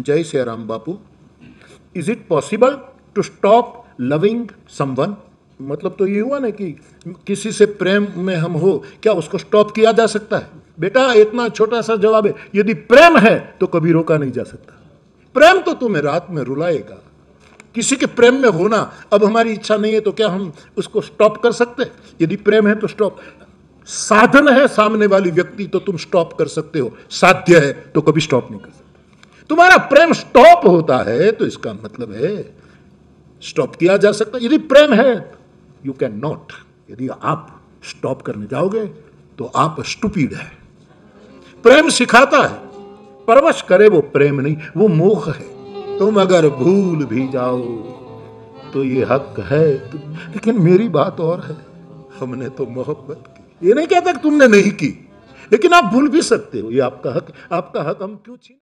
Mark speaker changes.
Speaker 1: Jai Ram Bapu is it possible to stop loving someone मतलब तो ये हुआ ना कि किसी से प्रेम में हम हो क्या उसको स्टॉप किया जा सकता है बेटा इतना छोटा सा जवाब है यदि प्रेम है तो कभी रोका नहीं जा सकता प्रेम तो तुम्हें रात में रुलाएगा किसी के प्रेम में होना अब हमारी इच्छा नहीं है तो क्या हम उसको स्टॉप कर सकते यदि प्रेम है तो स्टॉप साधन है सामने वाली व्यक्ति तो तुम स्टॉप कर सकते हो साध्य है तो कभी स्टॉप नहीं कर सकते तुम्हारा प्रेम स्टॉप होता है तो इसका मतलब है स्टॉप किया जा सकता यदि प्रेम है यू कैन नॉट यदि आप स्टॉप करने जाओगे तो आप स्टुपीड है प्रेम सिखाता है परवश करे वो प्रेम नहीं वो मोह है तुम अगर भूल भी जाओ तो ये हक है लेकिन मेरी बात और है हमने तो मोहब्बत की ये नहीं कहता कि तुमने नहीं की लेकिन आप भूल भी सकते हो ये आपका हक आपका हक हम क्यों छीन